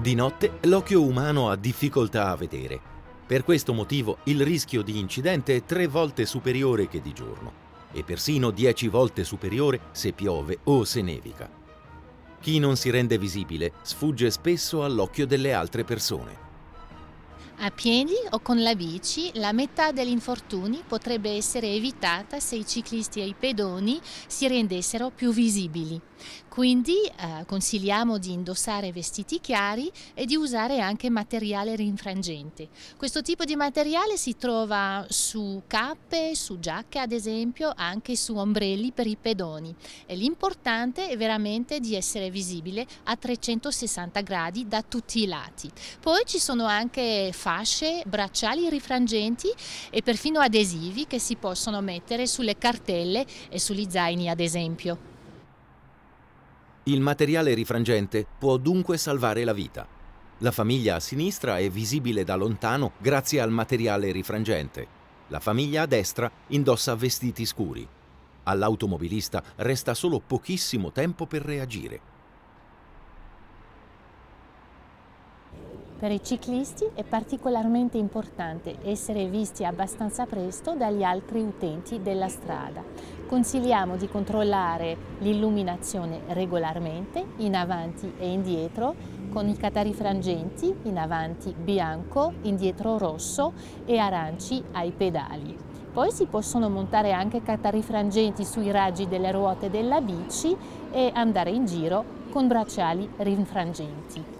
Di notte l'occhio umano ha difficoltà a vedere. Per questo motivo il rischio di incidente è tre volte superiore che di giorno e persino dieci volte superiore se piove o se nevica. Chi non si rende visibile sfugge spesso all'occhio delle altre persone. A piedi o con la bici la metà degli infortuni potrebbe essere evitata se i ciclisti e i pedoni si rendessero più visibili. Quindi eh, consigliamo di indossare vestiti chiari e di usare anche materiale rinfrangente. Questo tipo di materiale si trova su cappe, su giacche ad esempio, anche su ombrelli per i pedoni e l'importante è veramente di essere visibile a 360 gradi da tutti i lati. Poi ci sono anche fasce fasce, bracciali rifrangenti e perfino adesivi che si possono mettere sulle cartelle e sugli zaini ad esempio. Il materiale rifrangente può dunque salvare la vita. La famiglia a sinistra è visibile da lontano grazie al materiale rifrangente. La famiglia a destra indossa vestiti scuri. All'automobilista resta solo pochissimo tempo per reagire. Per i ciclisti è particolarmente importante essere visti abbastanza presto dagli altri utenti della strada. Consigliamo di controllare l'illuminazione regolarmente, in avanti e indietro, con i catarifrangenti, in avanti bianco, indietro rosso e aranci ai pedali. Poi si possono montare anche catarifrangenti sui raggi delle ruote della bici e andare in giro con bracciali rinfrangenti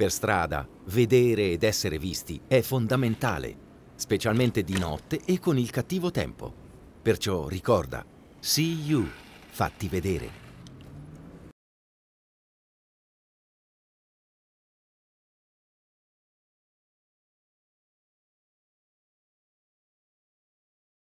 per strada, vedere ed essere visti è fondamentale, specialmente di notte e con il cattivo tempo. Perciò ricorda, see you, fatti vedere.